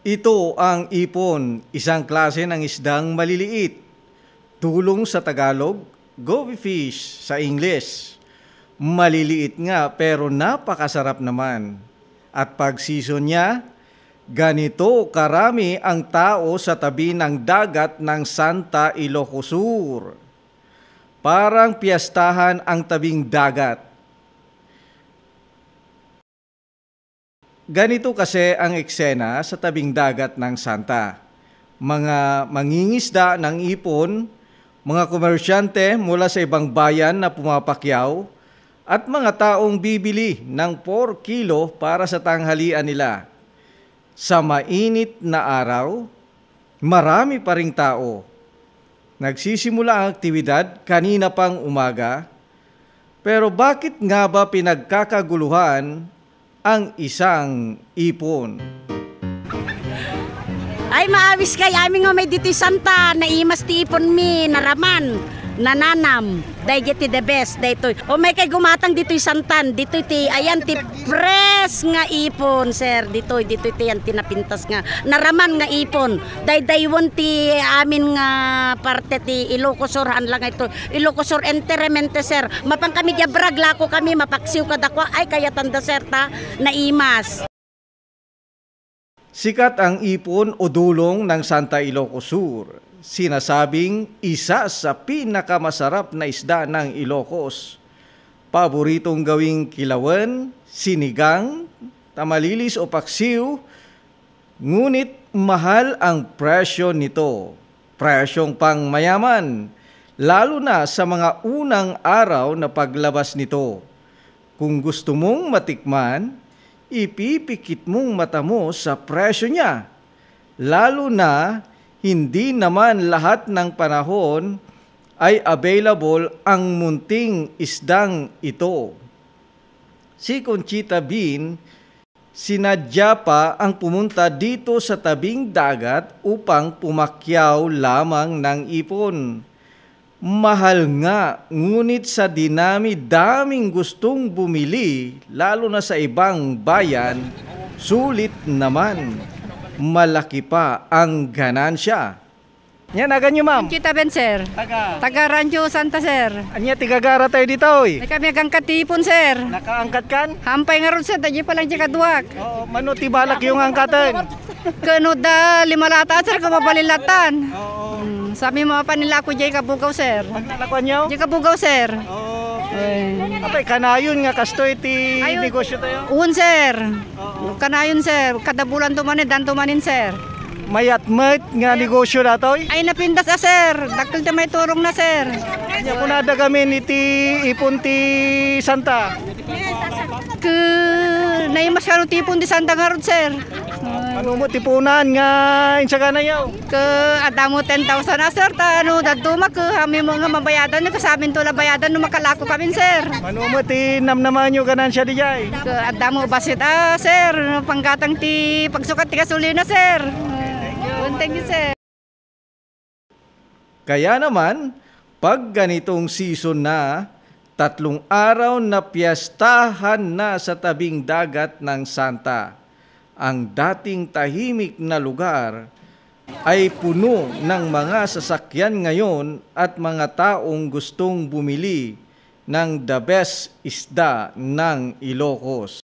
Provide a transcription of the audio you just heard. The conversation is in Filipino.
Ito ang ipon, isang klase ng isdang maliliit. Tulong sa Tagalog, goby fish sa English. Maliliit nga pero napakasarap naman. At pag season niya, ganito karami ang tao sa tabi ng dagat ng Santa Ilocosur. Parang piyastahan ang tabing dagat Ganito kasi ang eksena sa tabing dagat ng Santa. Mga mangingisda ng ipon, mga komersyante mula sa ibang bayan na pumapakyaw, at mga taong bibili ng 4 kilo para sa tanghalian nila. Sa mainit na araw, marami pa ring tao. Nagsisimula ang aktibidad kanina pang umaga, pero bakit nga ba pinagkakaguluhan ang isang ipon. Ay maawis kay aming may dito'y santa, naimas ti ipon mi, naraman nananam day get the best day to o may kay gumatang ditoy santan ditoy ti ayan ti press nga ipon sir ditoy ditoy ti yan tinapintas nga naraman nga ipon day daywon ti amin nga parte ti Ilocosor han lang ito Ilocosor enteremente sir mapang kami diabrag lako kami mapaksiw kadakwa ay kaya tanda sir ta naimas Sikat ang ipon o dulong ng Santa Ilocosur sinasabing isa sa pinakamasarap na isda ng Ilocos. Paboritong gawing kilawan, sinigang, tamalilis o paksiw, ngunit mahal ang presyo nito. Presyong pangmayaman, lalo na sa mga unang araw na paglabas nito. Kung gusto mong matikman, ipipikit mong mata mo sa presyo niya, lalo na hindi naman lahat ng panahon ay available ang munting isdang ito. Si Conchita Bean, sinadya pa ang pumunta dito sa tabing dagat upang pumakyaw lamang ng ipon. Mahal nga, ngunit sa dinami-daming gustong bumili, lalo na sa ibang bayan, sulit naman malaki pa ang ganansya. Yan, agan nyo ma'am. Kita ben sir. Taga. Taga Rancho Santa sir. Anya, tigagara tayo dito oy. May kami agang katipon sir. Nakaangkat kan? Hampay nga ron sir, tayo palang siya kaduwak. Oo, oh, mano tibalak yung angkatan. Kano da lata sir, kumabalilatan. Oo. Oh, oh. Hmm, sa aming mga panila ko dyan kabugaw sir. Magnalakuan nyo? Dyan kabugaw sir. Oo. Oh. Ay. Apay, kanayon nga kastoy ti negosyo tayo. Un sir. Oo. Kanayon sir. Kada bulan tumanin, dan tumanin sir. Mayat mat nga negosyo datoy. Ay napindas a sir. Dakil ta may turong na sir. Nya kunada kami iti ipunti Santa. Ke na yung maskarong tipon di sandang harod, sir. Ano mo tipunan nga insya ka na yaw? Ka adamo 10,000 na sir, ta ano daduma ka kami mga mabayadan na kasamin to labayadan no makalako kami sir. Ano mo tinam naman nyo kanan siya dijay? Ka adamo basit ah sir, panggatang ti pagsukat ti kasulina sir. Uh, thank you sir. Kaya naman, pag ganitong season na, tatlong araw na piyestahan na sa tabing dagat ng Santa. Ang dating tahimik na lugar ay puno ng mga sasakyan ngayon at mga taong gustong bumili ng the best isda ng Ilocos.